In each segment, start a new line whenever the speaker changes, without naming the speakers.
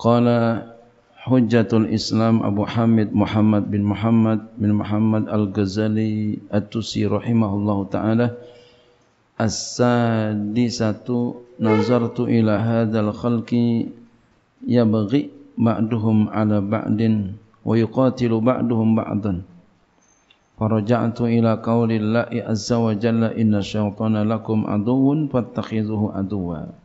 Qala Hujjatul Islam Abu Hamid Muhammad bin Muhammad bin Muhammad Al-Ghazali At-Tusi rahimahullahu taala As-sadisatu nazartu ila hadzal khalqi yabghi ba'duhum ala ba'din wa yuqatilu ba'duhum ba'dan faraja'tu ila qaulillahi azza wa jalla inna syaitana lakum aduwwun fattakhidhuhu aduwwa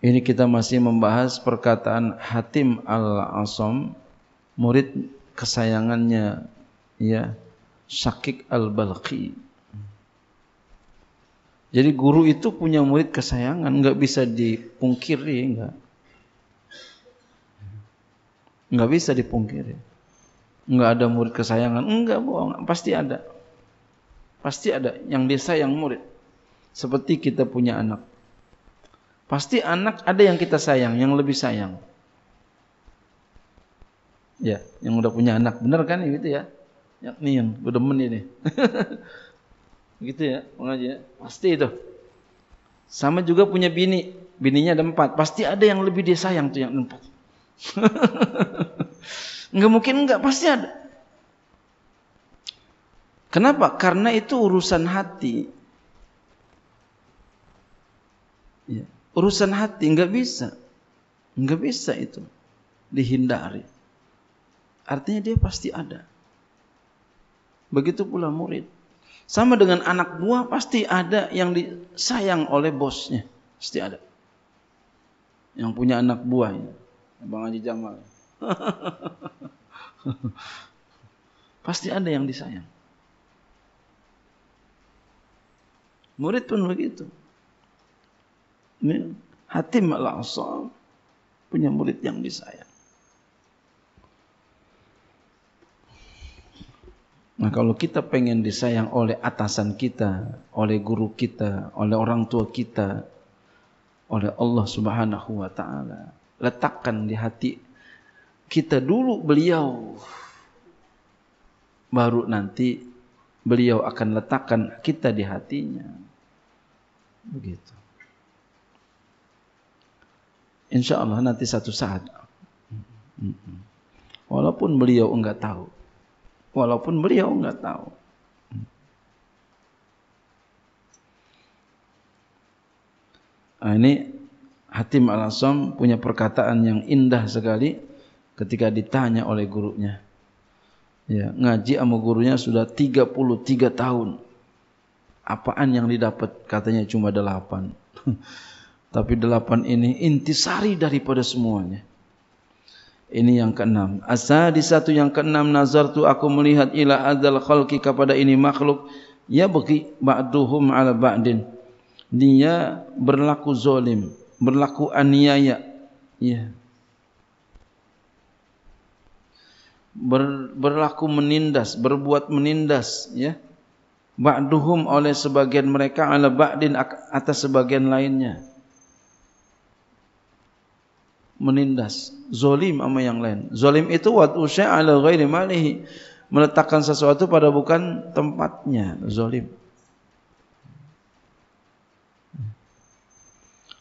Ini kita masih membahas perkataan Hatim Al-Asam, murid kesayangannya ya Syakik Al-Balqi. Jadi guru itu punya murid kesayangan, nggak bisa dipungkiri, nggak. Nggak bisa dipungkiri. Nggak ada murid kesayangan, enggak bohong, pasti ada. Pasti ada yang desa yang murid. Seperti kita punya anak Pasti anak ada yang kita sayang, yang lebih sayang. Ya, yang udah punya anak, benar kan gitu ya? Yang nih yang gue demen ini. gitu ya, mengaji ya. Pasti itu. Sama juga punya bini, bininya ada empat. Pasti ada yang lebih dia sayang tuh yang empat. Enggak mungkin enggak, pasti ada. Kenapa? Karena itu urusan hati. Ya urusan hati nggak bisa nggak bisa itu dihindari artinya dia pasti ada begitu pula murid sama dengan anak buah pasti ada yang disayang oleh bosnya pasti ada yang punya anak buah ya. Bang Haji Jamal pasti ada yang disayang murid pun begitu ini Hatim al punya murid yang disayang. Nah kalau kita pengen disayang oleh atasan kita, oleh guru kita, oleh orang tua kita, oleh Allah subhanahu wa ta'ala. Letakkan di hati kita dulu beliau. Baru nanti beliau akan letakkan kita di hatinya. Begitu. Insya Allah nanti satu saat. Walaupun beliau enggak tahu. Walaupun beliau enggak tahu. Nah, ini Hatim Al-Asam punya perkataan yang indah sekali ketika ditanya oleh gurunya. Ya, ngaji sama gurunya sudah 33 tahun. Apaan yang didapat? Katanya cuma delapan. Tapi delapan ini intisari daripada semuanya. Ini yang keenam. Asa di satu yang keenam nazar tu aku melihat ila adal khalki kepada ini makhluk. Ya bagi ba'duhum ala ba'din. Dia berlaku zolim. Berlaku aniaya. Ya. Ber, berlaku menindas. Berbuat menindas. Ya. Ba'duhum oleh sebagian mereka ala ba'din atas sebagian lainnya menindas, zolim sama yang lain. Zolim itu wat usya ala ghairi malihi meletakkan sesuatu pada bukan tempatnya, zolim.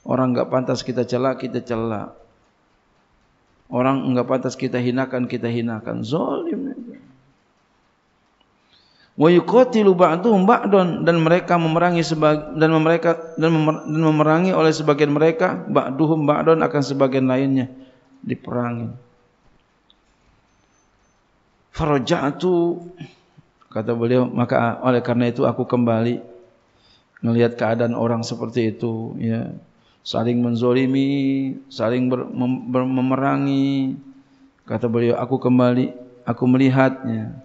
Orang enggak pantas kita celak, kita celak. Orang enggak pantas kita hinakan, kita hinakan. Zolim itu wa yuqatilu ba'dhum ba'dhon dan mereka memerangi dan mereka dan memerangi oleh sebagian mereka ba'dhum ba'dhon akan sebagian lainnya diperangi faraja'tu kata beliau maka oleh karena itu aku kembali melihat keadaan orang seperti itu ya saling menzolimi saling memerangi kata beliau aku kembali aku melihatnya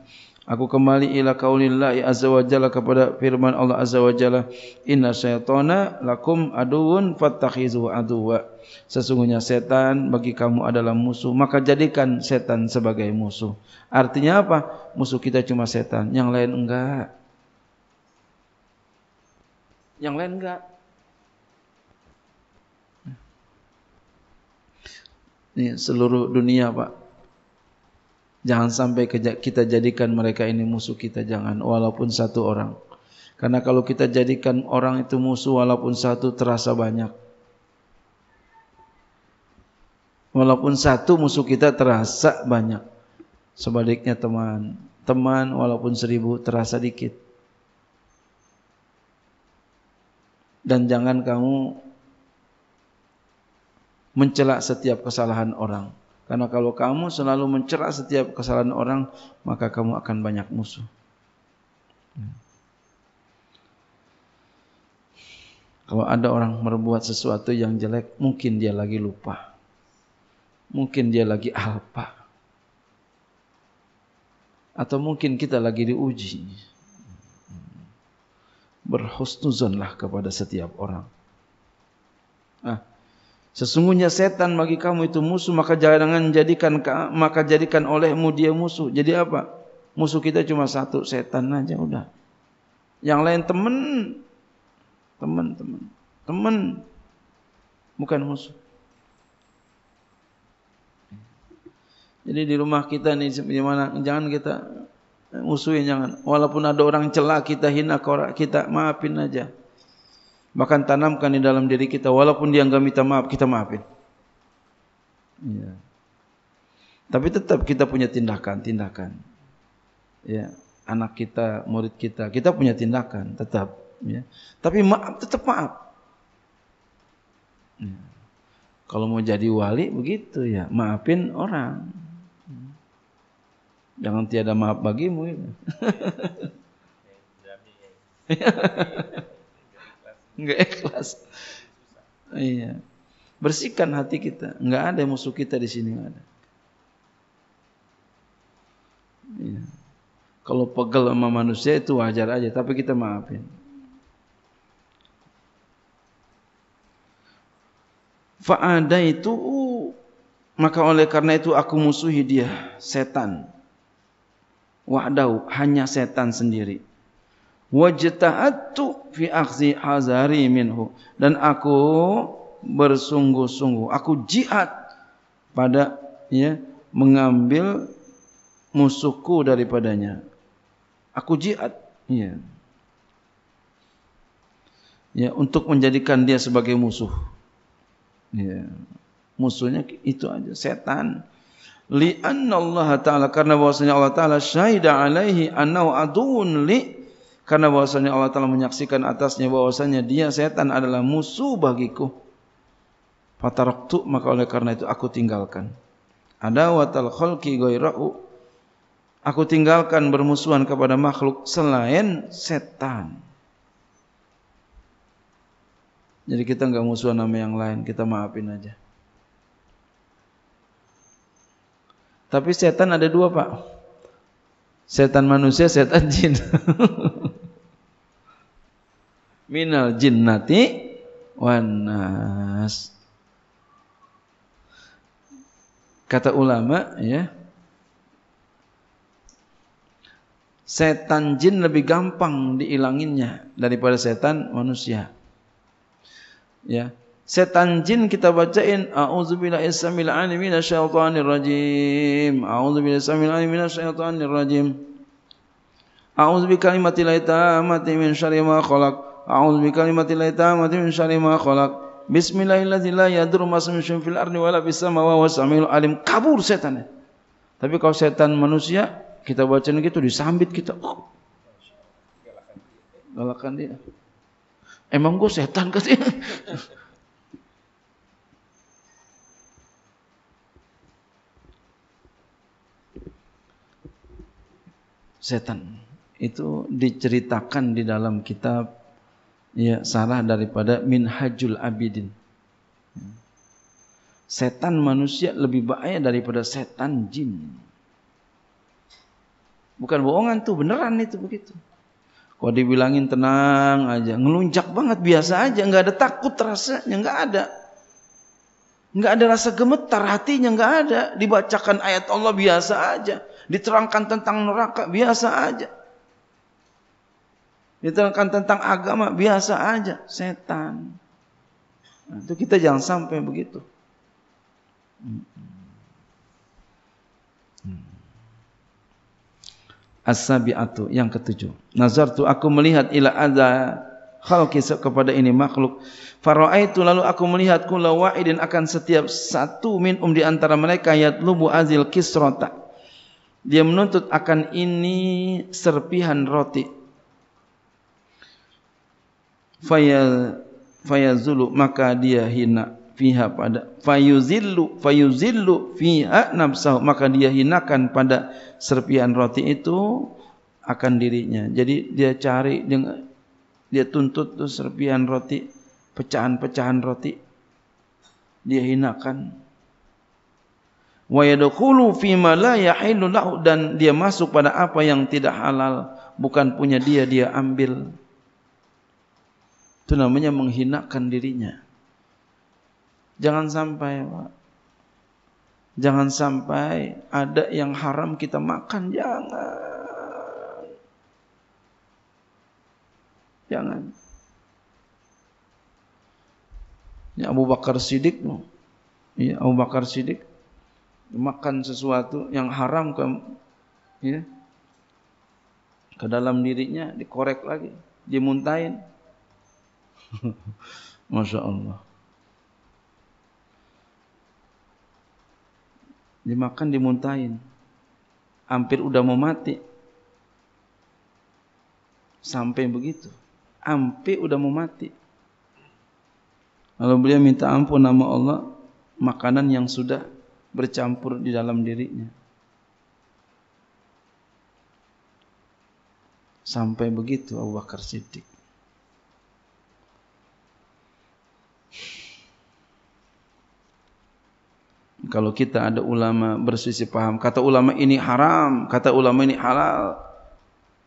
Aku kembali ila kaulillahi azza wa jalla kepada firman Allah azza wa jalla, "Inna syaitana lakum aduun fattakhizu aduwa Sesungguhnya setan bagi kamu adalah musuh, maka jadikan setan sebagai musuh. Artinya apa? Musuh kita cuma setan, yang lain enggak. Yang lain enggak. Ini seluruh dunia, Pak Jangan sampai kita jadikan mereka ini musuh kita jangan walaupun satu orang. Karena kalau kita jadikan orang itu musuh walaupun satu terasa banyak. Walaupun satu musuh kita terasa banyak. Sebaliknya teman, teman walaupun seribu terasa dikit. Dan jangan kamu mencela setiap kesalahan orang. Karena kalau kamu selalu mencerah setiap kesalahan orang, maka kamu akan banyak musuh. Kalau ada orang berbuat sesuatu yang jelek, mungkin dia lagi lupa. Mungkin dia lagi alpa. Atau mungkin kita lagi diuji. Berhusnuzonlah kepada setiap orang. Nah, Sesungguhnya setan bagi kamu itu musuh, maka jangan jadikan maka jadikan olehmu dia musuh. Jadi apa? Musuh kita cuma satu, setan aja udah. Yang lain teman, teman, teman, teman, bukan musuh. Jadi di rumah kita nih gimana? Jangan kita eh, musuhin jangan. Walaupun ada orang celak kita hina kita maafin aja. Bahkan tanamkan di dalam diri kita walaupun dia enggak minta maaf, kita maafin. Ya. Tapi tetap kita punya tindakan-tindakan. Ya, anak kita, murid kita, kita punya tindakan tetap, ya. Tapi maaf tetap maaf. Ya. Kalau mau jadi wali begitu ya, maafin orang. Jangan tiada maaf bagimu. Ya. nggak ikhlas. Iya. Bersihkan hati kita. Nggak ada musuh kita di sini ada. Iya. Kalau pegel sama manusia itu wajar aja, tapi kita maafin. Fa'ada itu maka oleh karena itu aku musuhi dia, setan. Wahdau hanya setan sendiri. wajtahattu fi akhzi hazari minhu dan aku bersungguh-sungguh aku jihad pada ya mengambil musuhku daripadanya aku jihad ya ya untuk menjadikan dia sebagai musuh ya musuhnya itu aja setan li anna Allah taala karena bahwasanya Allah taala syahida alaihi annahu adun li karena bahwasanya Allah telah menyaksikan atasnya bahwasanya dia setan adalah musuh bagiku. Fataraktu maka oleh karena itu aku tinggalkan. Ada watal khalqi ghairahu. Aku tinggalkan bermusuhan kepada makhluk selain setan. Jadi kita enggak musuhan sama yang lain, kita maafin aja. Tapi setan ada dua, Pak. Setan manusia, setan jin. minal jinnati wan nas. Kata ulama ya. Setan jin lebih gampang diilanginnya daripada setan manusia. Ya, Setan jin kita bacain auzubillahi samil alim minasyaitonir rajim. Auzubillahi samil alim minasyaitonir rajim. A'udzu bi tammati min syarri ma khalaq. A'udzu bikalimatillahi tammati min syarri ma khalaq. Bismillahirrahmanirrahim. La yadurru ma ismihi fil ardi wala fis samawa wa samiul alim. Kabur setan. Tapi kalau setan manusia kita bacain gitu disambit kita. Oh. Galakan dia. Emang gue setan katanya. setan itu diceritakan di dalam kitab ya salah daripada min hajul abidin. Ya. Setan manusia lebih bahaya daripada setan jin. Bukan bohongan tuh, beneran itu begitu. Kok dibilangin tenang aja, ngelunjak banget biasa aja, nggak ada takut rasanya, nggak ada. Nggak ada rasa gemetar hatinya, nggak ada. Dibacakan ayat Allah biasa aja. Diterangkan tentang neraka biasa aja diterangkan tentang agama biasa aja, setan. Nah, itu kita jangan sampai begitu. Hmm. Asabi'atu yang ketujuh. Nazar tu aku melihat ila ada khalqi kepada ini makhluk. itu lalu aku melihat kula wa'idin akan setiap satu minum di antara mereka yatlubu azil kisrota. Dia menuntut akan ini serpihan roti fayazulu maka dia hina fiha pada fayuzillu fayuzillu fiha nafsahu maka dia hinakan pada serpian roti itu akan dirinya jadi dia cari dengan dia tuntut tuh serpian roti pecahan-pecahan roti dia hinakan wa yadkhulu fi ma la yahillu lahu dan dia masuk pada apa yang tidak halal bukan punya dia dia ambil Itu namanya menghinakan dirinya. Jangan sampai, Pak. Jangan sampai ada yang haram kita makan, jangan. Jangan. Ini ya, Abu Bakar Siddiq, ya, Abu Bakar Siddiq makan sesuatu yang haram ke ya, ke dalam dirinya dikorek lagi, dimuntahin. Masya Allah. Dimakan dimuntahin. Hampir udah mau mati. Sampai begitu. Hampir udah mau mati. Lalu beliau minta ampun nama Allah makanan yang sudah bercampur di dalam dirinya. Sampai begitu Abu Bakar Siddiq. Kalau kita ada ulama bersisi paham, kata ulama ini haram, kata ulama ini halal.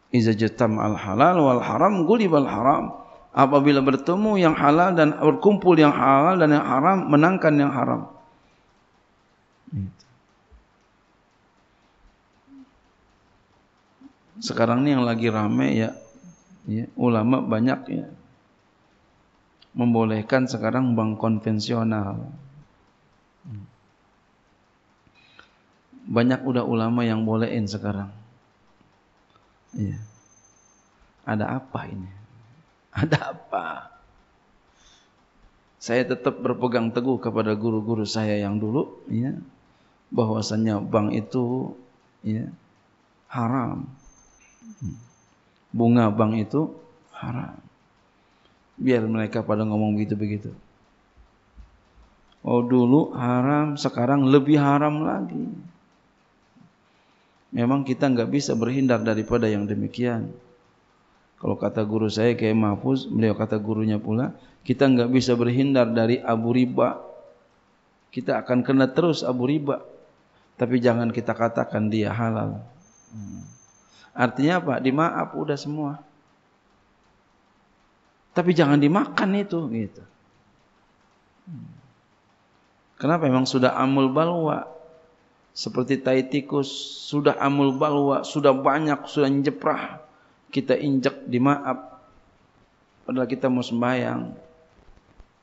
Iza jatam al halal wal haram gulibal haram. Apabila bertemu yang halal dan berkumpul yang halal dan yang haram, menangkan yang haram. Sekarang ini yang lagi ramai ya, ya ulama banyak ya membolehkan sekarang bank konvensional. Hmm banyak udah ulama yang bolehin sekarang. Iya. Ada apa ini? Ada apa? Saya tetap berpegang teguh kepada guru-guru saya yang dulu, ya, bahwasannya bank itu ya, haram. Bunga bank itu haram. Biar mereka pada ngomong begitu-begitu. Oh dulu haram, sekarang lebih haram lagi memang kita nggak bisa berhindar daripada yang demikian. Kalau kata guru saya kayak Mahfuz, beliau kata gurunya pula, kita nggak bisa berhindar dari abu riba. Kita akan kena terus abu riba. Tapi jangan kita katakan dia halal. Hmm. Artinya apa? Dimaaf udah semua. Tapi jangan dimakan itu gitu. Hmm. Kenapa emang sudah amul balwa? seperti tai tikus sudah amul balwa sudah banyak sudah jeprah kita injak di maaf padahal kita mau sembahyang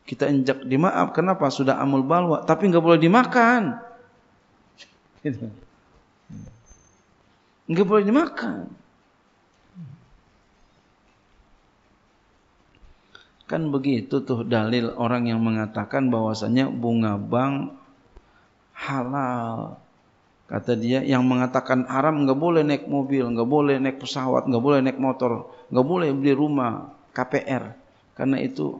kita injak di maaf kenapa sudah amul balwa tapi nggak boleh dimakan nggak boleh dimakan kan begitu tuh dalil orang yang mengatakan bahwasanya bunga bang halal Kata dia yang mengatakan haram nggak boleh naik mobil, nggak boleh naik pesawat, nggak boleh naik motor, nggak boleh beli rumah, KPR. Karena itu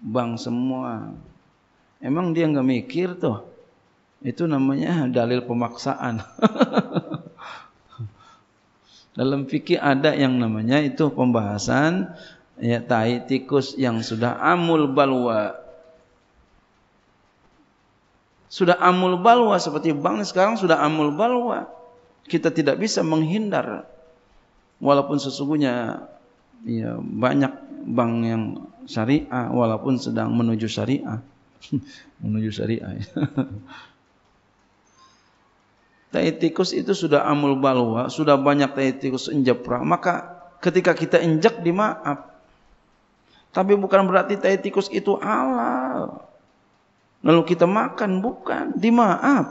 bang semua. Emang dia nggak mikir tuh? Itu namanya dalil pemaksaan. Dalam fikih ada yang namanya itu pembahasan ya tai tikus yang sudah amul balwa sudah amul balwa seperti bank sekarang sudah amul balwa. Kita tidak bisa menghindar walaupun sesungguhnya ya banyak bank yang syariah walaupun sedang menuju syariah. menuju syariah. Ya. tai itu sudah amul balwa, sudah banyak tai tikus injepra, maka ketika kita injak dimaaf. Tapi bukan berarti tai itu halal. lalu kita makan bukan dimaaf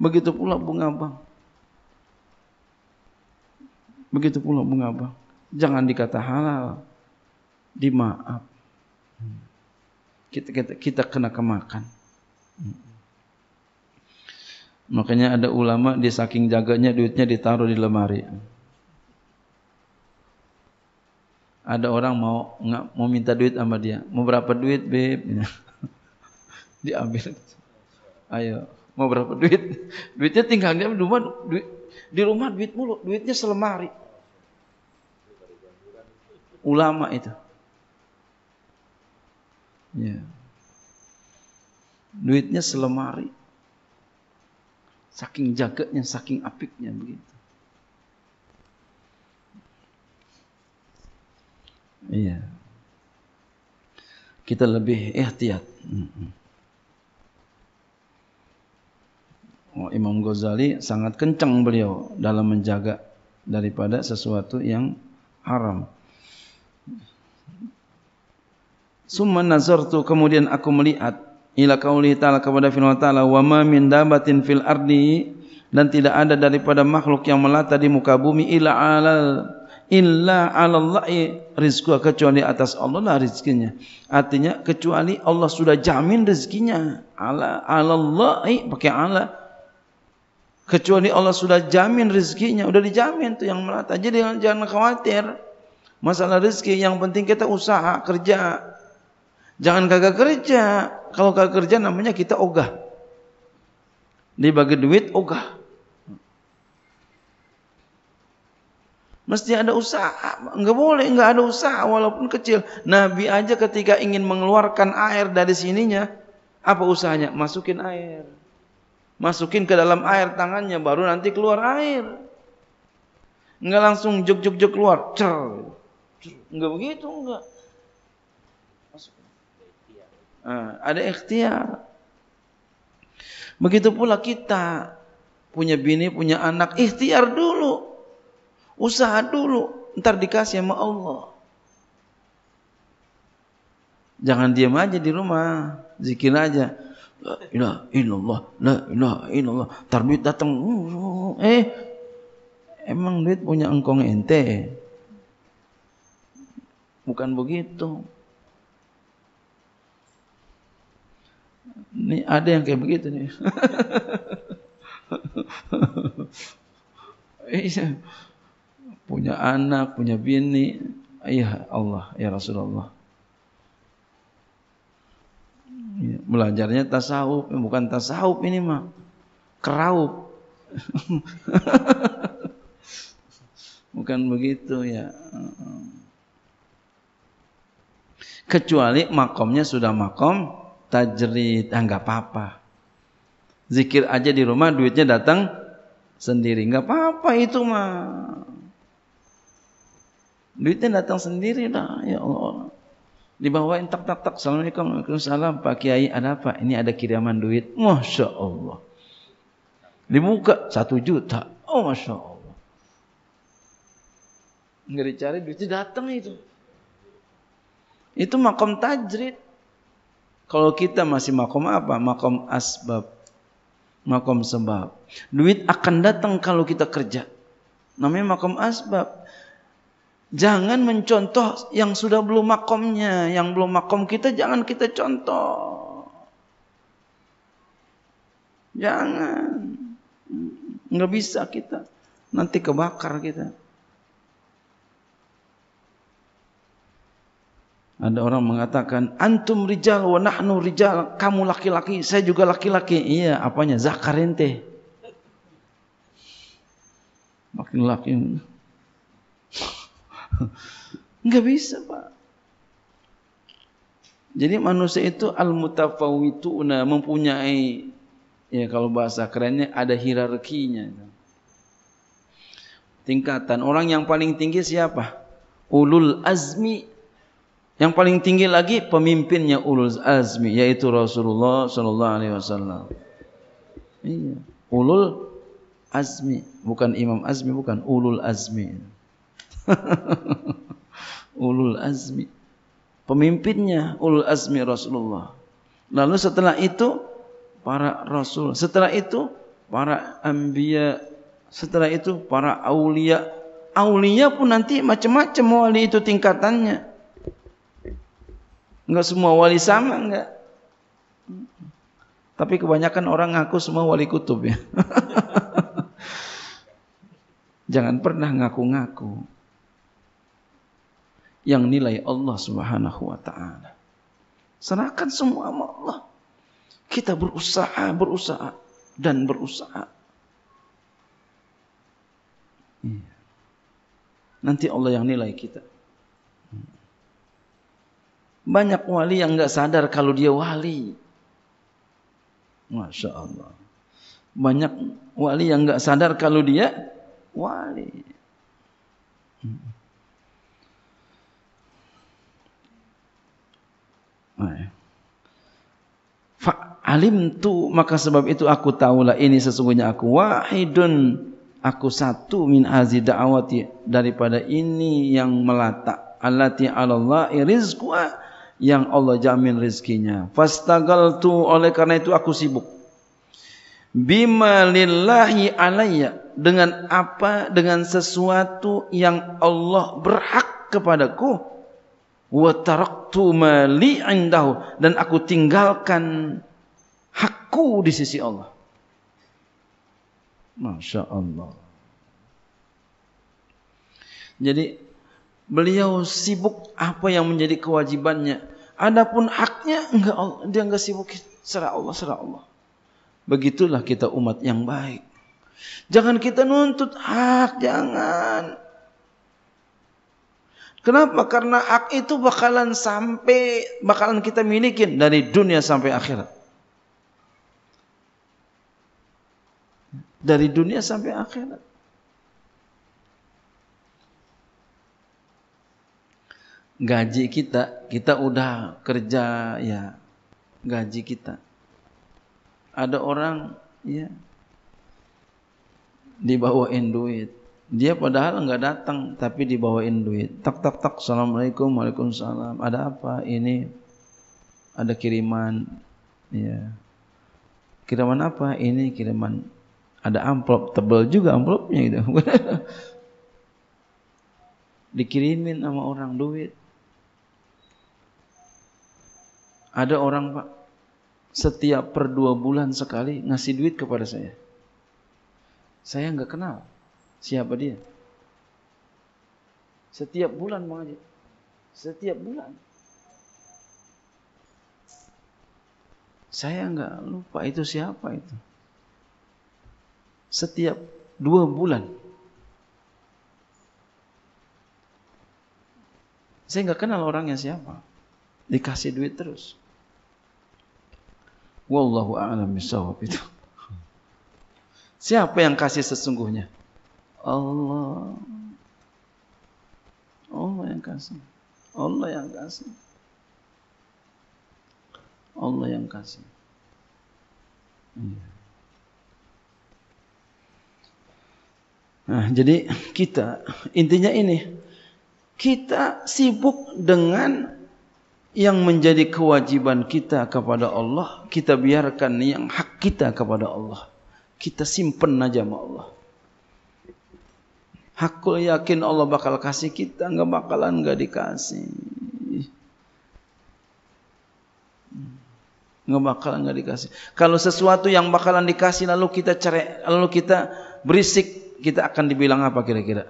begitu pula bunga bang begitu pula bunga bang jangan dikata halal dimaaf kita kita kita kena kemakan makanya ada ulama di saking jaganya duitnya ditaruh di lemari ada orang mau nggak mau minta duit sama dia mau berapa duit beb diambil. Ayo, mau berapa duit? Duitnya tinggal di rumah, duit, di rumah duit mulu, duitnya selemari. Ulama itu. Ya. Duitnya selemari. Saking jaganya, saking apiknya begitu. Iya. Kita lebih ihtiyat. Mm Oh, Imam Ghazali sangat kencang beliau dalam menjaga daripada sesuatu yang haram. Summa nazartu kemudian aku melihat ila qauli ta'ala kepada firman ta'ala wa ma min dabatin fil ardi dan tidak ada daripada makhluk yang melata di muka bumi ila alal illa alallahi rizqu kecuali atas Allah lah rezekinya artinya kecuali Allah sudah jamin rezekinya ala alallahi pakai ala Kecuali Allah sudah jamin rezekinya, sudah dijamin tuh yang melata. Jadi jangan, jangan khawatir masalah rezeki. Yang penting kita usaha kerja. Jangan kagak kerja. Kalau kagak kerja namanya kita ogah. Dibagi duit ogah. Mesti ada usaha. Enggak boleh enggak ada usaha walaupun kecil. Nabi aja ketika ingin mengeluarkan air dari sininya, apa usahanya? Masukin air. Masukin ke dalam air tangannya baru nanti keluar air. Enggak langsung juk juk juk keluar. Cer. Enggak begitu enggak. Masuk. Nah, ada ikhtiar. Begitu pula kita punya bini, punya anak, ikhtiar dulu. Usaha dulu, ntar dikasih sama Allah. Jangan diam aja di rumah, zikir aja. Ina, ilaha illallah, la ilaha illallah. Tar duit datang, eh emang duit punya engkong ente? Bukan begitu. Ini ada yang kayak begitu nih. Iya. punya anak, punya bini. Ya Allah, ya Rasulullah. belajarnya tasawuf eh, bukan tasawuf ini mah keraup bukan begitu ya kecuali makomnya sudah makom tajrid ah apa-apa zikir aja di rumah duitnya datang sendiri nggak apa-apa itu mah duitnya datang sendiri dah ya Allah Dibawain tak tak tak. Assalamualaikum. Waalaikumsalam. Pak Kiai ada apa? Ini ada kiriman duit. Masya Allah. Dibuka satu juta. Oh Masya Allah. ngeri cari duitnya datang itu. Itu makom tajrid. Kalau kita masih makom apa? Makom asbab. Makom sebab. Duit akan datang kalau kita kerja. Namanya makom asbab. Jangan mencontoh yang sudah belum makomnya, yang belum makom kita jangan kita contoh. Jangan. Nggak bisa kita. Nanti kebakar kita. Ada orang mengatakan antum rijal wa nahnu rijal, kamu laki-laki, saya juga laki-laki. Iya, apanya zakarinteh? Makin laki. -laki. Enggak bisa, Pak. Jadi manusia itu al-mutafawwituna mempunyai ya kalau bahasa kerennya ada hierarkinya. Tingkatan orang yang paling tinggi siapa? Ulul azmi. Yang paling tinggi lagi pemimpinnya ulul azmi yaitu Rasulullah sallallahu alaihi wasallam. Iya, ulul azmi bukan Imam Azmi bukan ulul azmi. Ya. ulul azmi. Pemimpinnya ulul azmi Rasulullah. Lalu setelah itu para rasul, setelah itu para anbiya, setelah itu para aulia. Aulia pun nanti macam-macam wali itu tingkatannya. Enggak semua wali sama enggak. Tapi kebanyakan orang ngaku semua wali kutub ya. Jangan pernah ngaku-ngaku yang nilai Allah Subhanahu wa taala. Serahkan semua sama Allah. Kita berusaha, berusaha dan berusaha. Iya. Nanti Allah yang nilai kita. Banyak wali yang nggak sadar kalau dia wali. Masya Allah. Banyak wali yang nggak sadar kalau dia wali. Hmm. Nah, ya. Alim tu maka sebab itu aku tahulah ini sesungguhnya aku wahidun aku satu min azi da'awati daripada ini yang melata allati Allah rizqa yang Allah jamin rezekinya tu oleh karena itu aku sibuk bima lillahi alayya dengan apa dengan sesuatu yang Allah berhak kepadaku wataraktu taraktu mali indahu dan aku tinggalkan hakku di sisi Allah. Masya Allah. Jadi beliau sibuk apa yang menjadi kewajibannya. Adapun haknya enggak dia enggak sibuk serah Allah serah Allah. Begitulah kita umat yang baik. Jangan kita nuntut hak, jangan. Kenapa? Karena hak itu bakalan sampai bakalan kita milikin dari dunia sampai akhirat. Dari dunia sampai akhirat. Gaji kita, kita udah kerja ya gaji kita. Ada orang ya dibawain duit dia padahal nggak datang tapi dibawain duit. Tak tak tak. Assalamualaikum, waalaikumsalam. Ada apa? Ini ada kiriman. Ya. Kiriman apa? Ini kiriman. Ada amplop tebel juga amplopnya gitu. Dikirimin sama orang duit. Ada orang pak setiap per dua bulan sekali ngasih duit kepada saya. Saya nggak kenal Siapa dia? Setiap bulan mengaji. Setiap bulan. Saya enggak lupa itu siapa itu. Setiap dua bulan. Saya enggak kenal orangnya siapa. Dikasih duit terus. Wallahu a'lam bishawab itu. Siapa yang kasih sesungguhnya? Allah Allah yang kasih Allah yang kasih Allah yang kasih iya. nah jadi kita intinya ini kita sibuk dengan yang menjadi kewajiban kita kepada Allah, kita biarkan yang hak kita kepada Allah. Kita simpen aja sama Allah. Hakul yakin Allah bakal kasih kita, nggak bakalan nggak dikasih. Nggak bakalan nggak dikasih. Kalau sesuatu yang bakalan dikasih lalu kita cerai, lalu kita berisik, kita akan dibilang apa kira-kira?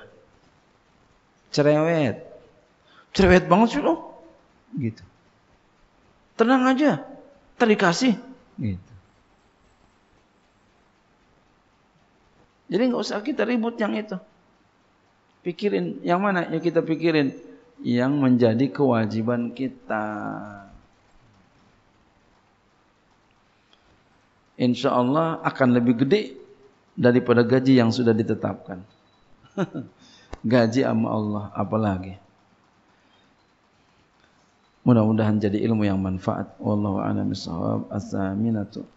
Cerewet. Cerewet banget sih lo. Gitu. Tenang aja. Terdikasih. Gitu. Jadi nggak usah kita ribut yang itu. Pikirin yang mana yang kita pikirin? Yang menjadi kewajiban kita. Insya Allah akan lebih gede daripada gaji yang sudah ditetapkan. gaji sama Allah apalagi. Mudah-mudahan jadi ilmu yang manfaat. Wallahu a'lam bishawab. as